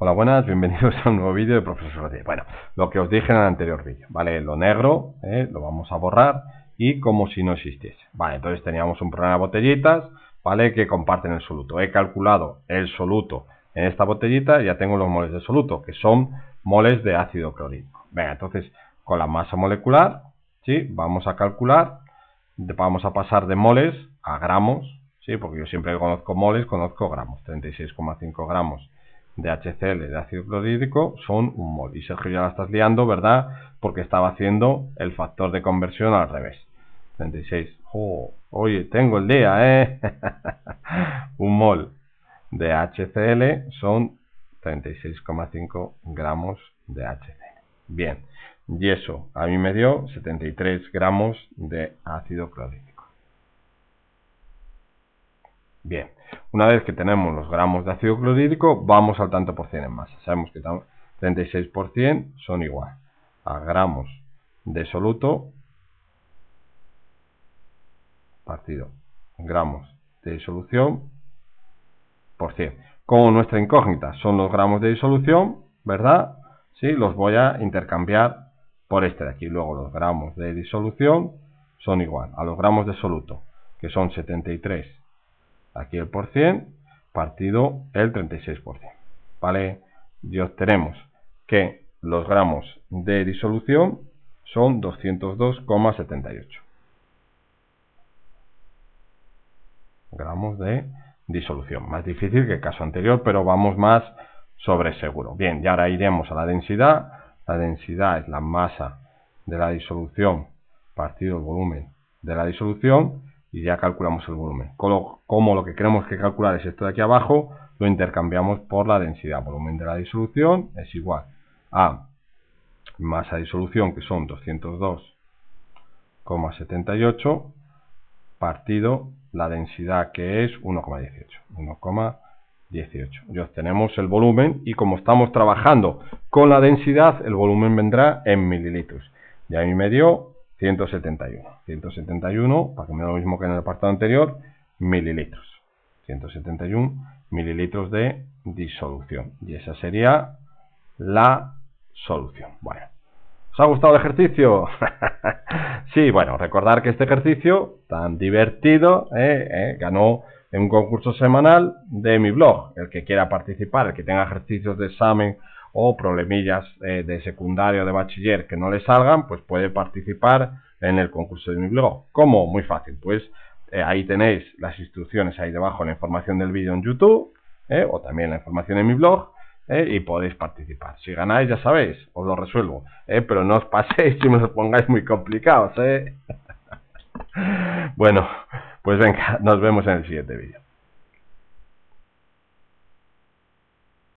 Hola, buenas, bienvenidos a un nuevo vídeo de Profesor Bueno, lo que os dije en el anterior vídeo, ¿vale? Lo negro ¿eh? lo vamos a borrar y como si no existiese. Vale, entonces teníamos un problema de botellitas, ¿vale? Que comparten el soluto. He calculado el soluto en esta botellita y ya tengo los moles de soluto, que son moles de ácido clorhídrico. Venga, entonces con la masa molecular, ¿sí? Vamos a calcular, vamos a pasar de moles a gramos, ¿sí? Porque yo siempre conozco moles, conozco gramos, 36,5 gramos de HCl, de ácido clorhídrico, son un mol. Y Sergio ya la estás liando, ¿verdad? Porque estaba haciendo el factor de conversión al revés. 36. Oh, oye, tengo el día, ¿eh? un mol de HCl son 36,5 gramos de HCl. Bien, y eso a mí me dio 73 gramos de ácido clorhídrico. Bien, una vez que tenemos los gramos de ácido clorhídrico, vamos al tanto por cien en masa. Sabemos que 36% son igual a gramos de soluto partido gramos de disolución por cien. Como nuestra incógnita son los gramos de disolución, ¿verdad? Sí, los voy a intercambiar por este de aquí. Luego los gramos de disolución son igual a los gramos de soluto, que son 73 Aquí el por cien partido el 36%. ¿Vale? Y obtenemos que los gramos de disolución son 202,78 gramos de disolución. Más difícil que el caso anterior, pero vamos más sobre seguro. Bien, y ahora iremos a la densidad. La densidad es la masa de la disolución partido el volumen de la disolución y ya calculamos el volumen. Como, como lo que queremos que calcular es esto de aquí abajo, lo intercambiamos por la densidad. Volumen de la disolución es igual a masa de disolución, que son 202,78, partido la densidad, que es 1,18. 1,18. Y obtenemos el volumen y como estamos trabajando con la densidad, el volumen vendrá en mililitros. Y ahí me dio 171. 171, para que me da lo mismo que en el apartado anterior, mililitros. 171 mililitros de disolución. Y esa sería la solución. Bueno, ¿os ha gustado el ejercicio? sí, bueno, recordar que este ejercicio tan divertido eh, eh, ganó en un concurso semanal de mi blog. El que quiera participar, el que tenga ejercicios de examen o problemillas eh, de secundario de bachiller que no le salgan, pues puede participar en el concurso de mi blog. Como Muy fácil, pues eh, ahí tenéis las instrucciones ahí debajo la información del vídeo en YouTube eh, o también la información en mi blog y podéis participar. Si ganáis, ya sabéis, os lo resuelvo, pero no os paséis y si me lo pongáis muy complicados. bueno, pues venga, nos vemos en el siguiente vídeo.